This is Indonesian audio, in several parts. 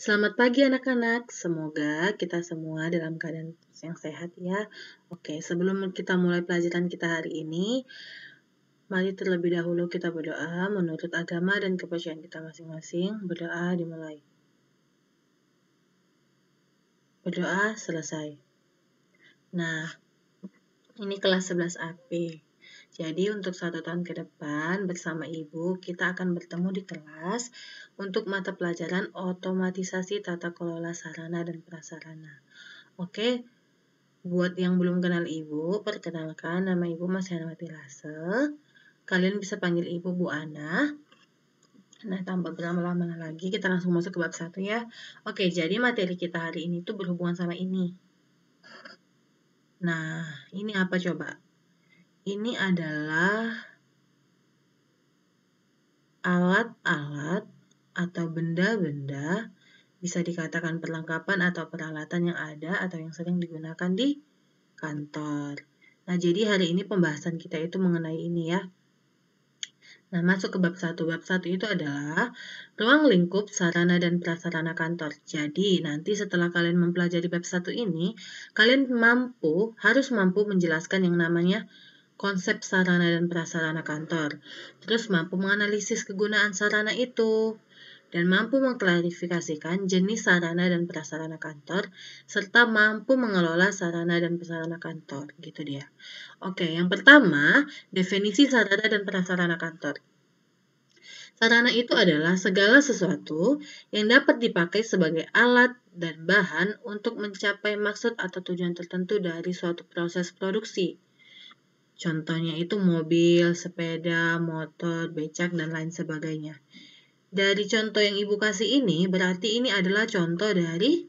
Selamat pagi anak-anak, semoga kita semua dalam keadaan yang sehat ya. Oke, sebelum kita mulai pelajaran kita hari ini, mari terlebih dahulu kita berdoa menurut agama dan kepercayaan kita masing-masing. Berdoa dimulai. Berdoa selesai. Nah, ini kelas 11 AP. Jadi untuk satu tahun ke depan bersama Ibu kita akan bertemu di kelas untuk mata pelajaran otomatisasi tata kelola sarana dan prasarana. Oke, buat yang belum kenal Ibu, perkenalkan nama Ibu Mas Hermati Lase. Kalian bisa panggil Ibu Bu Ana. Nah, tanpa berlama-lama lagi, kita langsung masuk ke bab satu ya. Oke, jadi materi kita hari ini tuh berhubungan sama ini. Nah, ini apa coba? ini adalah alat-alat atau benda-benda bisa dikatakan perlengkapan atau peralatan yang ada atau yang sering digunakan di kantor. Nah, jadi hari ini pembahasan kita itu mengenai ini ya. Nah, masuk ke bab 1. Bab 1 itu adalah ruang lingkup sarana dan prasarana kantor. Jadi, nanti setelah kalian mempelajari bab 1 ini, kalian mampu, harus mampu menjelaskan yang namanya konsep sarana dan prasarana kantor, terus mampu menganalisis kegunaan sarana itu, dan mampu mengklarifikasikan jenis sarana dan prasarana kantor, serta mampu mengelola sarana dan prasarana kantor, gitu dia. Oke, yang pertama, definisi sarana dan prasarana kantor. Sarana itu adalah segala sesuatu yang dapat dipakai sebagai alat dan bahan untuk mencapai maksud atau tujuan tertentu dari suatu proses produksi. Contohnya itu mobil, sepeda, motor, becak, dan lain sebagainya. Dari contoh yang Ibu kasih ini, berarti ini adalah contoh dari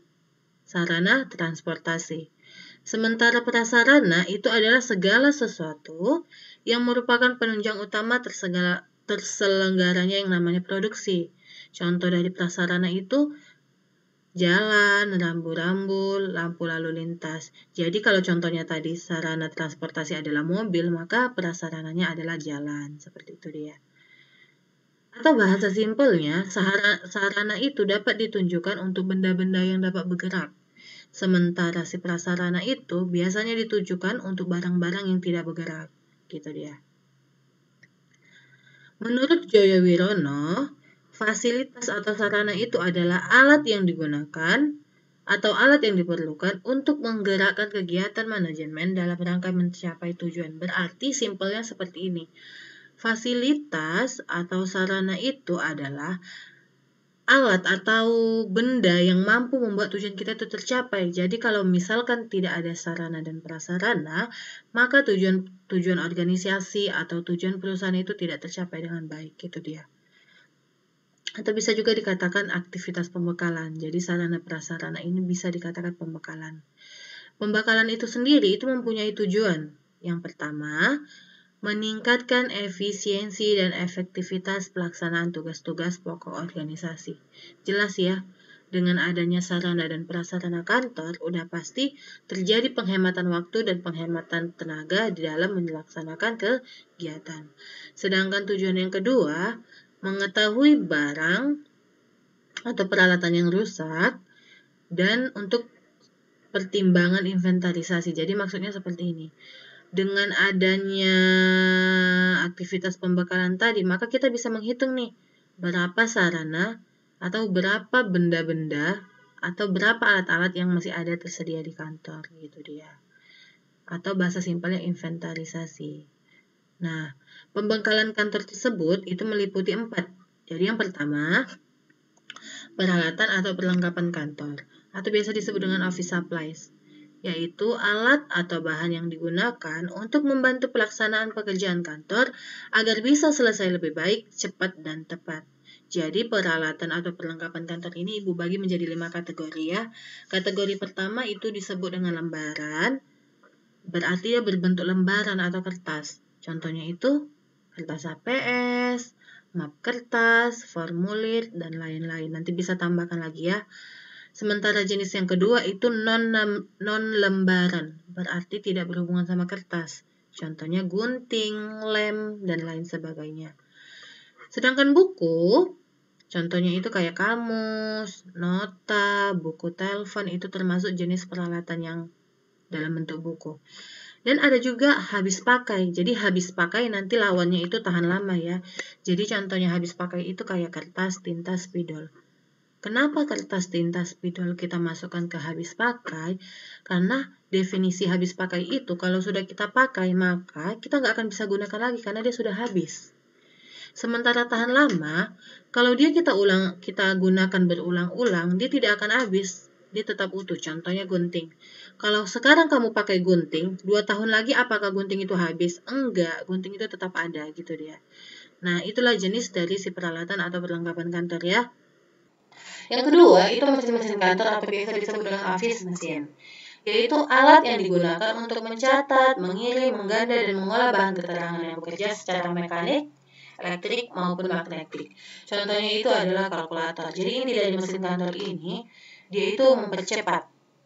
sarana transportasi. Sementara prasarana itu adalah segala sesuatu yang merupakan penunjang utama terselenggaranya yang namanya produksi. Contoh dari prasarana itu jalan, rambu-rambu, lampu lalu lintas. Jadi kalau contohnya tadi sarana transportasi adalah mobil, maka prasarananya adalah jalan, seperti itu dia. Atau bahasa simpelnya, sarana itu dapat ditunjukkan untuk benda-benda yang dapat bergerak. Sementara si prasarana itu biasanya ditujukan untuk barang-barang yang tidak bergerak. Gitu dia. Menurut Joyo Wirono, Fasilitas atau sarana itu adalah alat yang digunakan atau alat yang diperlukan untuk menggerakkan kegiatan manajemen dalam rangka mencapai tujuan. Berarti simpelnya seperti ini. Fasilitas atau sarana itu adalah alat atau benda yang mampu membuat tujuan kita itu tercapai. Jadi kalau misalkan tidak ada sarana dan prasarana, maka tujuan tujuan organisasi atau tujuan perusahaan itu tidak tercapai dengan baik itu dia atau bisa juga dikatakan aktivitas pembekalan. Jadi sarana prasarana ini bisa dikatakan pembekalan. Pembekalan itu sendiri itu mempunyai tujuan. Yang pertama, meningkatkan efisiensi dan efektivitas pelaksanaan tugas-tugas pokok organisasi. Jelas ya, dengan adanya sarana dan prasarana kantor, udah pasti terjadi penghematan waktu dan penghematan tenaga di dalam melaksanakan kegiatan. Sedangkan tujuan yang kedua, mengetahui barang atau peralatan yang rusak, dan untuk pertimbangan inventarisasi. Jadi maksudnya seperti ini. Dengan adanya aktivitas pembakaran tadi, maka kita bisa menghitung nih berapa sarana atau berapa benda-benda atau berapa alat-alat yang masih ada tersedia di kantor gitu dia. Atau bahasa simpelnya inventarisasi. Nah, pembengkalan kantor tersebut itu meliputi empat. Jadi yang pertama, peralatan atau perlengkapan kantor, atau biasa disebut dengan office supplies, yaitu alat atau bahan yang digunakan untuk membantu pelaksanaan pekerjaan kantor agar bisa selesai lebih baik, cepat, dan tepat. Jadi peralatan atau perlengkapan kantor ini ibu bagi menjadi lima kategori ya. Kategori pertama itu disebut dengan lembaran, berarti ya berbentuk lembaran atau kertas. Contohnya itu kertas HPS, map kertas, formulir, dan lain-lain. Nanti bisa tambahkan lagi ya. Sementara jenis yang kedua itu non-lembaran, berarti tidak berhubungan sama kertas. Contohnya gunting, lem, dan lain sebagainya. Sedangkan buku, contohnya itu kayak kamus, nota, buku telepon, itu termasuk jenis peralatan yang dalam bentuk buku. Dan ada juga habis pakai. Jadi habis pakai nanti lawannya itu tahan lama ya. Jadi contohnya habis pakai itu kayak kertas, tinta, spidol. Kenapa kertas, tinta, spidol kita masukkan ke habis pakai? Karena definisi habis pakai itu kalau sudah kita pakai maka kita nggak akan bisa gunakan lagi karena dia sudah habis. Sementara tahan lama, kalau dia kita ulang kita gunakan berulang-ulang, dia tidak akan habis dia tetap utuh. Contohnya gunting. Kalau sekarang kamu pakai gunting, dua tahun lagi apakah gunting itu habis? Enggak, gunting itu tetap ada gitu dia. Nah, itulah jenis dari si peralatan atau perlengkapan kantor ya. Yang kedua, itu mesin-mesin kantor atau biasa disebut dengan office mesin yaitu alat yang digunakan untuk mencatat, mengirim, mengganda, dan mengolah bahan keterangan yang bekerja secara mekanik, elektrik, maupun magnetik. Contohnya itu adalah kalkulator. Jadi ini dari mesin kantor ini, dia itu mempercepat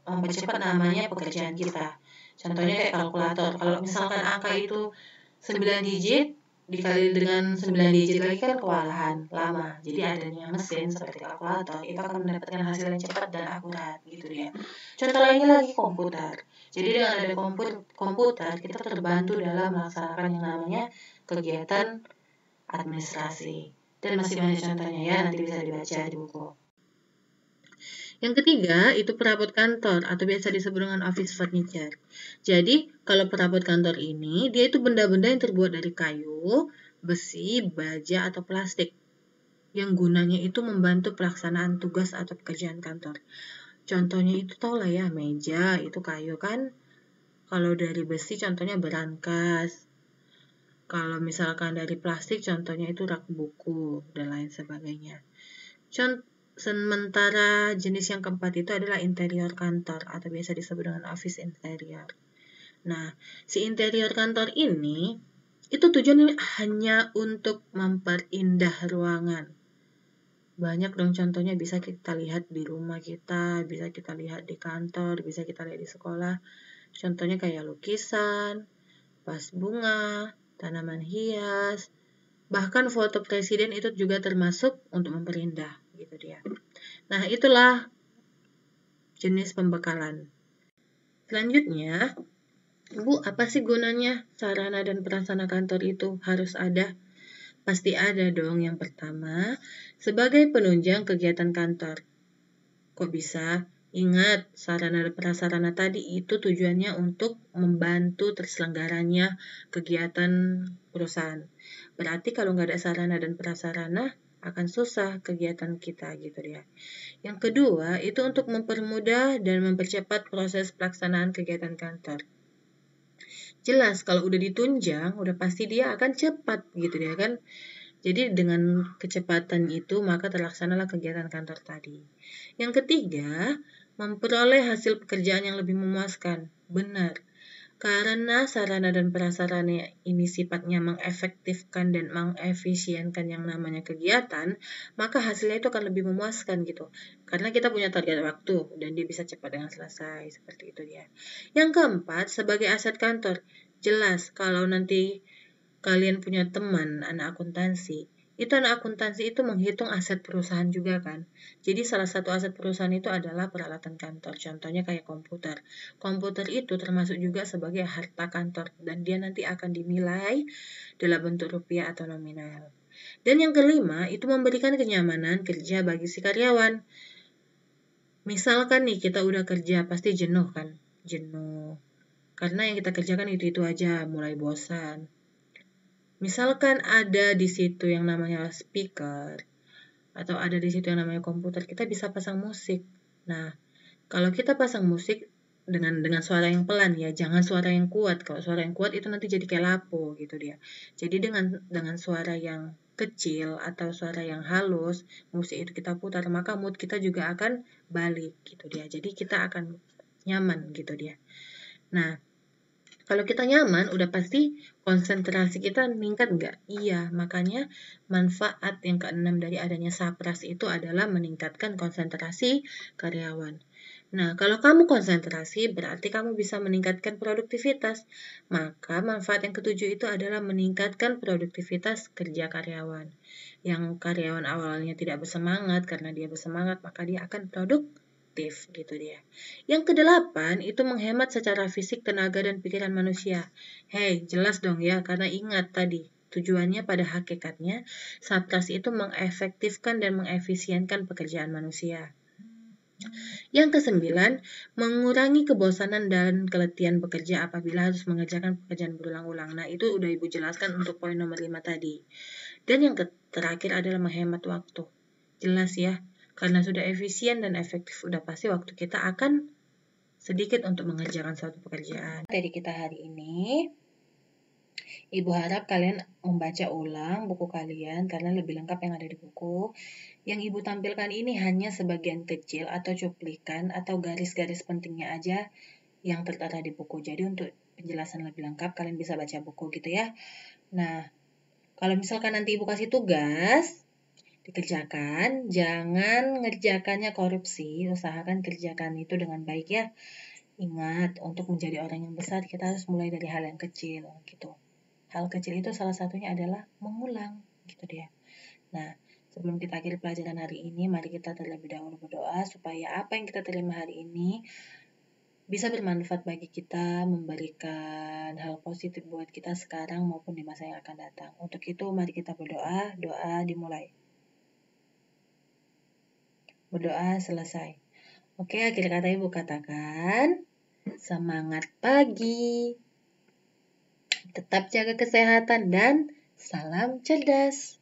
mempercepat namanya pekerjaan kita contohnya kayak kalkulator kalau misalkan angka itu 9 digit dikali dengan 9 digit lagi kan kewalahan lama jadi adanya mesin seperti kalkulator itu akan mendapatkan hasil yang cepat dan akurat gitu ya contoh lainnya lagi komputer jadi dengan ada komputer kita terbantu dalam melaksanakan yang namanya kegiatan administrasi dan masih banyak contohnya ya nanti bisa dibaca di buku yang ketiga, itu perabot kantor atau biasa disebut dengan office furniture. Jadi, kalau perabot kantor ini, dia itu benda-benda yang terbuat dari kayu, besi, baja, atau plastik. Yang gunanya itu membantu pelaksanaan tugas atau pekerjaan kantor. Contohnya itu tau lah ya, meja itu kayu kan. Kalau dari besi contohnya berangkas. Kalau misalkan dari plastik contohnya itu rak buku dan lain sebagainya. Contoh Sementara jenis yang keempat itu adalah interior kantor atau biasa disebut dengan office interior. Nah, si interior kantor ini itu tujuannya hanya untuk memperindah ruangan. Banyak dong contohnya bisa kita lihat di rumah kita, bisa kita lihat di kantor, bisa kita lihat di sekolah. Contohnya kayak lukisan, pas bunga, tanaman hias, bahkan foto presiden itu juga termasuk untuk memperindah gitu dia. Nah, itulah jenis pembekalan. Selanjutnya, Bu, apa sih gunanya sarana dan prasarana kantor itu harus ada? Pasti ada dong yang pertama, sebagai penunjang kegiatan kantor. Kok bisa? Ingat, sarana dan prasarana tadi itu tujuannya untuk membantu terselenggaranya kegiatan perusahaan. Berarti kalau nggak ada sarana dan prasarana, akan susah kegiatan kita gitu ya. Yang kedua, itu untuk mempermudah dan mempercepat proses pelaksanaan kegiatan kantor. Jelas kalau udah ditunjang, udah pasti dia akan cepat gitu ya kan. Jadi dengan kecepatan itu maka terlaksanalah kegiatan kantor tadi. Yang ketiga, memperoleh hasil pekerjaan yang lebih memuaskan. Benar. Karena sarana dan prasarana ini sifatnya mengefektifkan dan mengefisienkan yang namanya kegiatan, maka hasilnya itu akan lebih memuaskan gitu. Karena kita punya target waktu dan dia bisa cepat dengan selesai, seperti itu dia. Yang keempat, sebagai aset kantor, jelas kalau nanti kalian punya teman anak akuntansi, itu anak akuntansi itu menghitung aset perusahaan juga kan. Jadi salah satu aset perusahaan itu adalah peralatan kantor. Contohnya kayak komputer. Komputer itu termasuk juga sebagai harta kantor dan dia nanti akan dinilai dalam bentuk rupiah atau nominal. Dan yang kelima itu memberikan kenyamanan kerja bagi si karyawan. Misalkan nih kita udah kerja pasti jenuh kan, jenuh. Karena yang kita kerjakan itu-itu aja, mulai bosan Misalkan ada di situ yang namanya speaker atau ada di situ yang namanya komputer, kita bisa pasang musik. Nah, kalau kita pasang musik dengan dengan suara yang pelan ya, jangan suara yang kuat. Kalau suara yang kuat itu nanti jadi kayak lapo gitu dia. Jadi dengan dengan suara yang kecil atau suara yang halus, musik itu kita putar, maka mood kita juga akan balik gitu dia. Jadi kita akan nyaman gitu dia. Nah, kalau kita nyaman, udah pasti konsentrasi kita meningkat nggak? Iya, makanya manfaat yang keenam dari adanya sapras itu adalah meningkatkan konsentrasi karyawan. Nah, kalau kamu konsentrasi, berarti kamu bisa meningkatkan produktivitas. Maka, manfaat yang ketujuh itu adalah meningkatkan produktivitas kerja karyawan. Yang karyawan awalnya tidak bersemangat, karena dia bersemangat, maka dia akan produktif produktif gitu dia. Yang kedelapan itu menghemat secara fisik, tenaga dan pikiran manusia. Hei, jelas dong ya karena ingat tadi Tujuannya pada hakikatnya, satgas itu mengefektifkan dan mengefisienkan pekerjaan manusia. Yang kesembilan, mengurangi kebosanan dan keletihan bekerja apabila harus mengerjakan pekerjaan berulang-ulang. Nah, itu udah Ibu jelaskan untuk poin nomor lima tadi. Dan yang terakhir adalah menghemat waktu. Jelas ya, karena sudah efisien dan efektif, udah pasti waktu kita akan sedikit untuk mengerjakan suatu pekerjaan. Tadi kita hari ini, Ibu harap kalian membaca ulang buku kalian karena lebih lengkap yang ada di buku. Yang Ibu tampilkan ini hanya sebagian kecil atau cuplikan atau garis-garis pentingnya aja yang tertera di buku. Jadi untuk penjelasan lebih lengkap kalian bisa baca buku gitu ya. Nah, kalau misalkan nanti ibu kasih tugas, dikerjakan. Jangan ngerjakannya korupsi, usahakan kerjakan itu dengan baik ya. Ingat, untuk menjadi orang yang besar kita harus mulai dari hal yang kecil gitu. Hal kecil itu salah satunya adalah mengulang gitu dia. Nah, sebelum kita akhiri pelajaran hari ini, mari kita terlebih dahulu berdoa supaya apa yang kita terima hari ini bisa bermanfaat bagi kita, memberikan hal positif buat kita sekarang maupun di masa yang akan datang. Untuk itu, mari kita berdoa. Doa dimulai. Berdoa selesai. Oke, akhir kata Ibu katakan, semangat pagi, tetap jaga kesehatan dan salam cerdas.